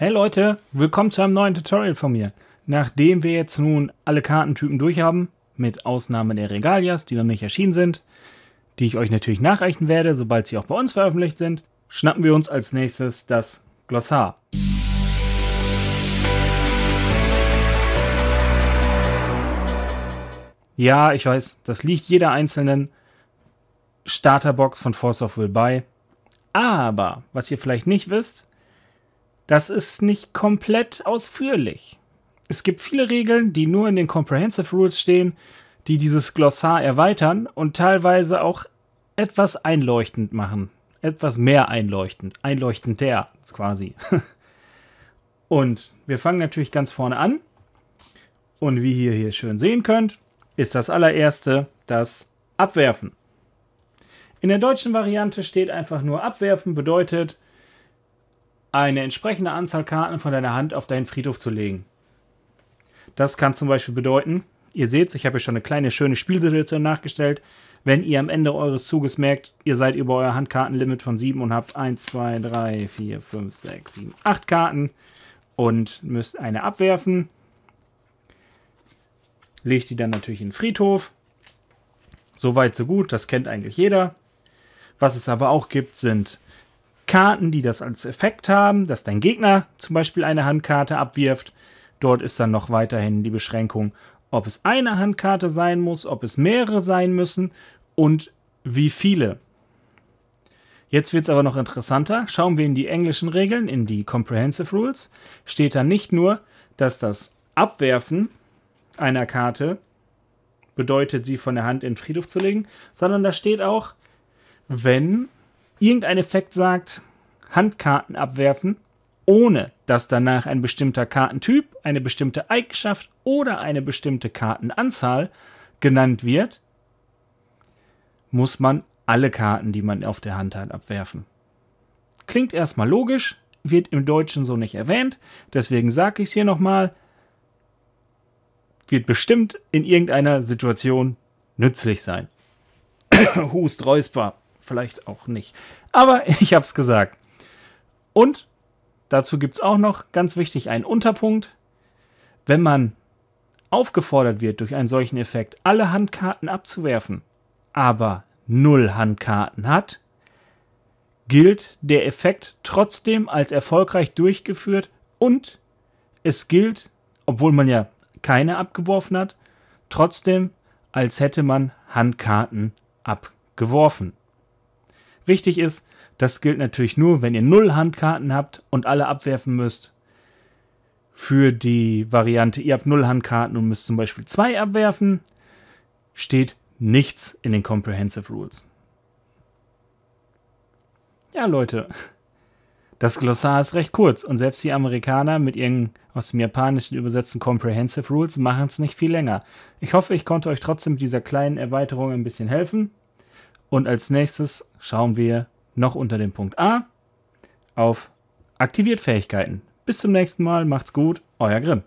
Hey Leute, willkommen zu einem neuen Tutorial von mir. Nachdem wir jetzt nun alle Kartentypen durchhaben, mit Ausnahme der Regalias, die noch nicht erschienen sind, die ich euch natürlich nachreichen werde, sobald sie auch bei uns veröffentlicht sind, schnappen wir uns als nächstes das Glossar. Ja, ich weiß, das liegt jeder einzelnen Starterbox von Force of Will bei. Aber, was ihr vielleicht nicht wisst, das ist nicht komplett ausführlich. Es gibt viele Regeln, die nur in den Comprehensive Rules stehen, die dieses Glossar erweitern und teilweise auch etwas einleuchtend machen. Etwas mehr einleuchtend. Einleuchtender quasi. und wir fangen natürlich ganz vorne an. Und wie ihr hier schön sehen könnt, ist das allererste das Abwerfen. In der deutschen Variante steht einfach nur Abwerfen bedeutet, eine entsprechende Anzahl Karten von deiner Hand auf deinen Friedhof zu legen. Das kann zum Beispiel bedeuten, ihr seht, ich habe hier schon eine kleine schöne Spielsituation nachgestellt, wenn ihr am Ende eures Zuges merkt, ihr seid über euer Handkartenlimit von 7 und habt 1, 2, 3, 4, 5, 6, 7, 8 Karten und müsst eine abwerfen, legt die dann natürlich in den Friedhof. Soweit, so gut, das kennt eigentlich jeder. Was es aber auch gibt, sind Karten, die das als Effekt haben, dass dein Gegner zum Beispiel eine Handkarte abwirft. Dort ist dann noch weiterhin die Beschränkung, ob es eine Handkarte sein muss, ob es mehrere sein müssen und wie viele. Jetzt wird es aber noch interessanter. Schauen wir in die englischen Regeln, in die Comprehensive Rules. Steht da nicht nur, dass das Abwerfen einer Karte bedeutet, sie von der Hand in den Friedhof zu legen, sondern da steht auch, wenn irgendein Effekt sagt, Handkarten abwerfen, ohne dass danach ein bestimmter Kartentyp, eine bestimmte Eigenschaft oder eine bestimmte Kartenanzahl genannt wird, muss man alle Karten, die man auf der Hand hat, abwerfen. Klingt erstmal logisch, wird im Deutschen so nicht erwähnt, deswegen sage ich es hier nochmal, wird bestimmt in irgendeiner Situation nützlich sein. Hust, Räusper vielleicht auch nicht. Aber ich habe es gesagt. Und dazu gibt es auch noch ganz wichtig einen Unterpunkt. Wenn man aufgefordert wird, durch einen solchen Effekt alle Handkarten abzuwerfen, aber null Handkarten hat, gilt der Effekt trotzdem als erfolgreich durchgeführt und es gilt, obwohl man ja keine abgeworfen hat, trotzdem als hätte man Handkarten abgeworfen. Wichtig ist, das gilt natürlich nur, wenn ihr null Handkarten habt und alle abwerfen müsst. Für die Variante, ihr habt null Handkarten und müsst zum Beispiel zwei abwerfen, steht nichts in den Comprehensive Rules. Ja, Leute, das Glossar ist recht kurz und selbst die Amerikaner mit ihren aus dem Japanischen übersetzten Comprehensive Rules machen es nicht viel länger. Ich hoffe, ich konnte euch trotzdem mit dieser kleinen Erweiterung ein bisschen helfen. Und als nächstes schauen wir noch unter dem Punkt A auf Aktiviert Fähigkeiten. Bis zum nächsten Mal, macht's gut, euer Grimm.